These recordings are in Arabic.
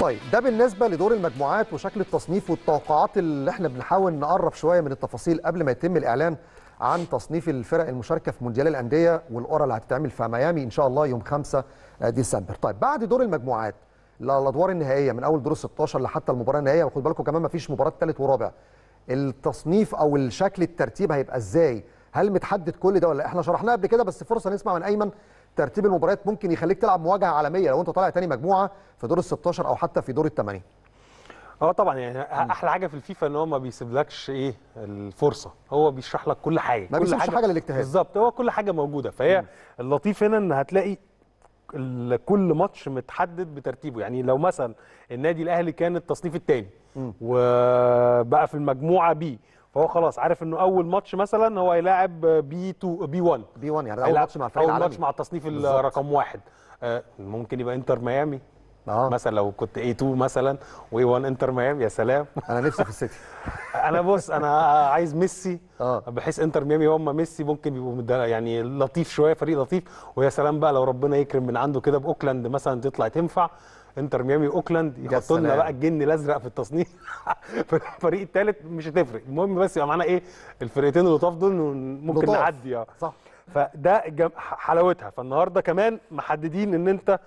طيب ده بالنسبه لدور المجموعات وشكل التصنيف والتوقعات اللي احنا بنحاول نقرب شويه من التفاصيل قبل ما يتم الاعلان عن تصنيف الفرق المشاركه في مونديال الانديه والقرى اللي هتتعمل في ميامي ان شاء الله يوم 5 ديسمبر طيب بعد دور المجموعات الادوار النهائيه من اول دور 16 لحتى المباراه النهائيه وخد بالكم كمان ما فيش مباراه ثالث ورابع التصنيف او الشكل الترتيب هيبقى ازاي هل متحدد كل ده ولا احنا شرحناه قبل كده بس فرصه نسمع من ايمن ترتيب المباريات ممكن يخليك تلعب مواجهه عالميه لو انت طالع تاني مجموعه في دور ال 16 او حتى في دور الثمانيه اه طبعا يعني احلى حاجه في الفيفا ان هو ما بيسيبلكش ايه الفرصه هو بيشرح لك كل حاجه ما كل حاجه, حاجه للاجتهاد بالظبط هو كل حاجه موجوده فهي م. اللطيف هنا ان هتلاقي كل ماتش متحدد بترتيبه يعني لو مثلا النادي الاهلي كان التصنيف الثاني وبقى في المجموعه بي فهو خلاص عارف انه اول ماتش مثلا هو هيلاعب بي 2 بي 1 بي 1 يعني اول ماتش مع الفريق اول ماتش مع التصنيف رقم واحد آه، ممكن يبقى انتر ميامي آه. مثلا لو كنت اي 2 مثلا واي 1 انتر ميامي يا سلام انا نفسي في السيتي انا بص انا عايز ميسي آه. بحيث انتر ميامي هم ميسي ممكن يبقوا يعني لطيف شويه فريق لطيف ويا سلام بقى لو ربنا يكرم من عنده كده باوكلاند مثلا تطلع تنفع انتر ميامي اوكلاند يحطوا لنا بقى الجن الازرق في التصنيف في الفريق الثالث مش هتفرق المهم بس يبقى معانا ايه الفرقتين اللطاف دول ممكن نعدي اه صح فده حلاوتها فالنهارده كمان محددين ان انت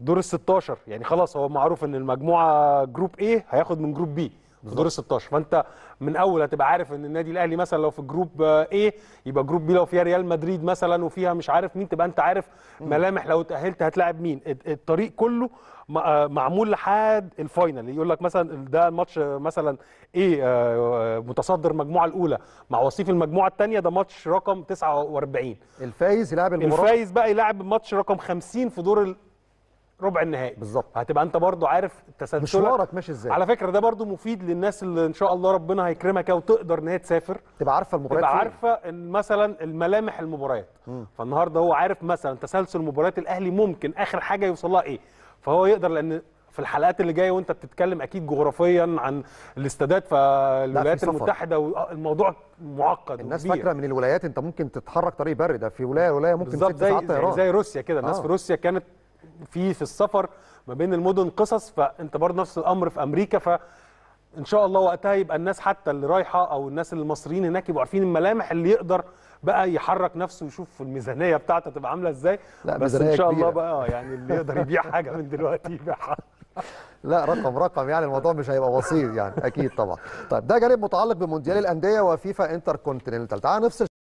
دور ال 16 يعني خلاص هو معروف ان المجموعه جروب ايه هياخد من جروب بي في دور ال 16 فانت من اول هتبقى عارف ان النادي الاهلي مثلا لو في جروب ايه يبقى جروب بي لو فيها ريال مدريد مثلا وفيها مش عارف مين تبقى انت عارف ملامح لو اتاهلت هتلاعب مين الطريق كله آه، معمول لحد الفاينل يقول لك مثلا ده ماتش مثلا ايه متصدر المجموعه الاولى مع وصيف المجموعه الثانيه ده ماتش رقم 49 الفايز يلعب المباراه الفايز بقى يلعب ماتش رقم 50 في دور ربع النهائي بالظبط هتبقى انت برضو عارف تسلسلك مشوارك ماشي ازاي على فكره ده برضو مفيد للناس اللي ان شاء الله ربنا هيكرمك وتقدر ان هي تسافر تبقى عارفه المباريات تبقى عارفه إن مثلا الملامح المباريات فالنهارده هو عارف مثلا تسلسل مباريات الاهلي ممكن اخر حاجه يوصل لها ايه فهو يقدر لان في الحلقات اللي جايه وانت بتتكلم اكيد جغرافيا عن الاستادات فالولايات المتحده والموضوع آه، معقد الناس فاكره من الولايات انت ممكن تتحرك طريق بري ده في ولايه ولايه ممكن ست زي, زي روسيا كده الناس آه. في روسيا كانت في في السفر ما بين المدن قصص فانت برضه نفس الامر في امريكا ف ان شاء الله وقتها يبقى الناس حتى اللي رايحه او الناس المصريين هناك يبقوا عارفين الملامح اللي يقدر بقى يحرك نفسه ويشوف الميزانيه بتاعته تبقى عامله ازاي لا بس ان شاء كبيرة. الله بقى آه، يعني اللي يقدر يبيع حاجه من دلوقتي يبيعها لا رقم رقم يعني الموضوع مش هيبقى بسيط يعني اكيد طبعا طيب ده جانب متعلق بمونديال الانديه وفيفا انتر كونتيننتال تعال نفس